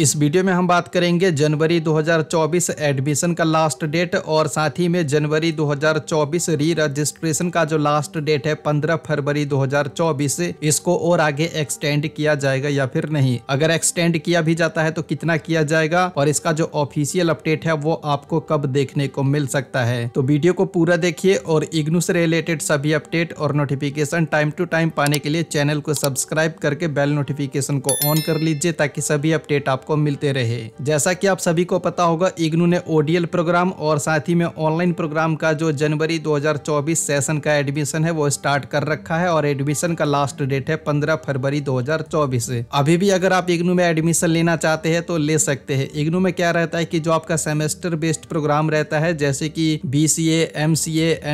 इस वीडियो में हम बात करेंगे जनवरी 2024 एडमिशन का लास्ट डेट और साथ ही में जनवरी 2024 री रजिस्ट्रेशन का जो लास्ट डेट है 15 फरवरी 2024 इसको और आगे एक्सटेंड किया जाएगा या फिर नहीं अगर एक्सटेंड किया भी जाता है तो कितना किया जाएगा और इसका जो ऑफिशियल अपडेट है वो आपको कब देखने को मिल सकता है तो वीडियो को पूरा देखिए और इग्नू से रिलेटेड सभी अपडेट और नोटिफिकेशन टाइम टू टाइम पाने के लिए चैनल को सब्सक्राइब करके बेल नोटिफिकेशन को ऑन कर लीजिए ताकि सभी अपडेट आप आपको मिलते रहे जैसा कि आप सभी को पता होगा इग्नू ने ओडीएल प्रोग्राम और साथ ही में ऑनलाइन प्रोग्राम का जो जनवरी 2024 सेशन का एडमिशन है वो स्टार्ट कर रखा है और एडमिशन का लास्ट डेट है 15 फरवरी 2024 अभी भी अगर आप इग्नू में एडमिशन लेना चाहते हैं तो ले सकते हैं इग्नू में क्या रहता है कि जो आपका सेमेस्टर बेस्ड प्रोग्राम रहता है जैसे कि बी सी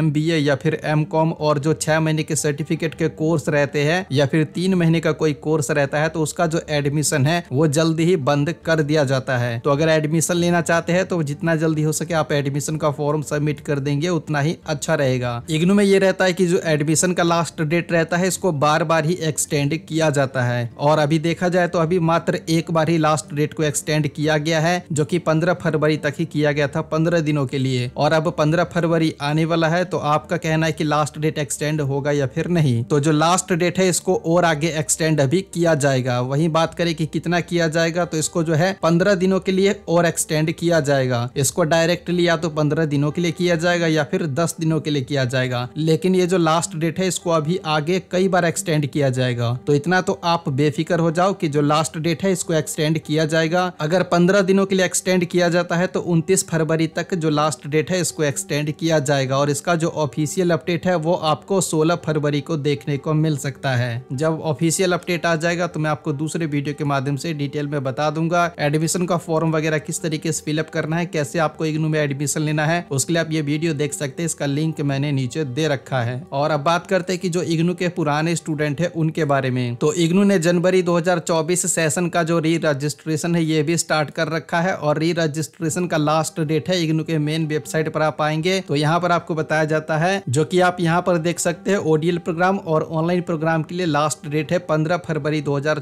एमबीए या फिर एम और जो छह महीने के सर्टिफिकेट के कोर्स रहते हैं या फिर तीन महीने का कोई कोर्स रहता है तो उसका जो एडमिशन है वो जल्दी ही बंद बंद कर दिया जाता है तो अगर एडमिशन लेना चाहते हैं तो जितना जल्दी हो सके आप एडमिशन का फॉर्म सबमिट कर देंगे उतना ही अच्छा रहेगा इग्नू में ये रहता है की जो एडमिशन का लास्ट डेट रहता है इसको बार बार ही एक्सटेंड किया जाता है और अभी देखा जाए तो अभी मात्र एक बार ही लास्ट डेट को एक्सटेंड किया गया है जो की पंद्रह फरवरी तक ही किया गया था पंद्रह दिनों के लिए और अब पंद्रह फरवरी आने वाला है तो आपका कहना है कि लास्ट डेट एक्सटेंड होगा या फिर नहीं तो जो लास्ट डेट है इसको और आगे एक्सटेंड अभी किया जाएगा वही बात करें कि कितना किया जाएगा तो इसको इसको जो है पंद्रह दिनों के लिए और एक्सटेंड किया जाएगा इसको डायरेक्टली या तो पंद्रह दिनों के लिए किया जाएगा या फिर दस दिनों के लिए किया जाएगा लेकिन ये जो लास्ट डेट है इसको अभी आगे कई बार एक्सटेंड किया जाएगा तो इतना तो आप बेफिक्र हो जाओ कि जो लास्ट डेट है इसको एक्सटेंड किया जाएगा अगर पंद्रह दिनों के लिए एक्सटेंड किया जाता है तो उनतीस फरवरी तक जो लास्ट डेट है इसको एक्सटेंड किया जाएगा और इसका जो ऑफिशियल अपडेट है वो आपको सोलह फरवरी को देखने को मिल सकता है जब ऑफिशियल अपडेट आ जाएगा तो मैं आपको दूसरे वीडियो के माध्यम से डिटेल में बता दूंगा दूंगा एडमिशन का फॉर्म वगैरह किस तरीके से फिलअप करना है कैसे आपको इग्नू में एडमिशन लेना है उसके लिए आप ये वीडियो देख सकते हैं इसका लिंक मैंने नीचे दे रखा है और अब बात करते हैं कि जो इग्नू के पुराने स्टूडेंट है उनके बारे में तो इग्नू ने जनवरी 2024 सेशन का जो री रजिस्ट्रेशन है ये भी स्टार्ट कर रखा है और री रजिस्ट्रेशन का लास्ट डेट है इग्नू के मेन वेबसाइट पर आप आएंगे तो यहाँ पर आपको बताया जाता है जो की आप यहाँ पर देख सकते हैं ओडियल प्रोग्राम और ऑनलाइन प्रोग्राम के लिए लास्ट डेट है पंद्रह फरवरी दो हजार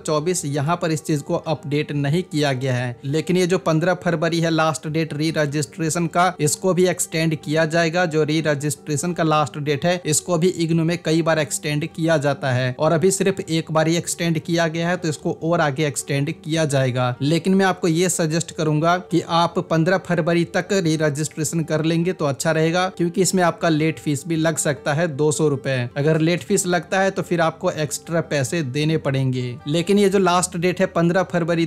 पर इस चीज को अपडेट नहीं किया गया है लेकिन ये जो पंद्रह फरवरी है लास्ट डेट री रजिस्ट्रेशन का इसको भी एक्सटेंड किया जाएगा जो री रजिस्ट्रेशन का लास्ट डेट है इसको भी इग्नू में कई बार एक्सटेंड किया जाता है और अभी सिर्फ एक बार ही एक्सटेंड किया गया है तो इसको और आगे एक्सटेंड किया जाएगा लेकिन मैं आपको ये सजेस्ट करूंगा की आप पंद्रह फरवरी तक री रजिस्ट्रेशन कर लेंगे तो अच्छा रहेगा क्योंकि इसमें आपका लेट फीस भी लग सकता है दो अगर लेट फीस लगता है तो फिर आपको एक्स्ट्रा पैसे देने पड़ेंगे लेकिन ये जो लास्ट डेट है 15 फरवरी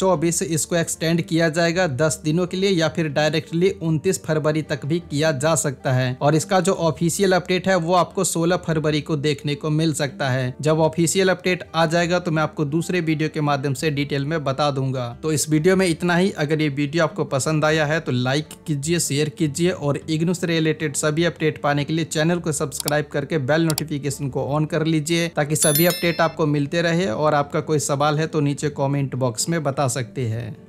चौबीस इसको एक्सटेंड किया जाएगा 10 दिनों के लिए या फिर डायरेक्टली 29 फरवरी तक भी किया जा सकता है और इसका जो ऑफिशियल अपडेट है वो आपको 16 फरवरी को देखने को मिल सकता है जब ऑफिशियल अपडेट आ जाएगा तो मैं आपको दूसरे वीडियो के माध्यम से डिटेल में बता दूंगा तो इस वीडियो में इतना ही अगर ये वीडियो आपको पसंद आया है तो लाइक कीजिए शेयर कीजिए और इग्नू से रिलेटेड सभी अपडेट पाने के लिए चैनल को सब्सक्राइब करके बेल नोटिफिकेशन को ऑन कर लीजिए ताकि सभी अपडेट आपको मिलते रहे और आपका कोई सवाल है तो नीचे कॉमेंट बॉक्स में बता सकते हैं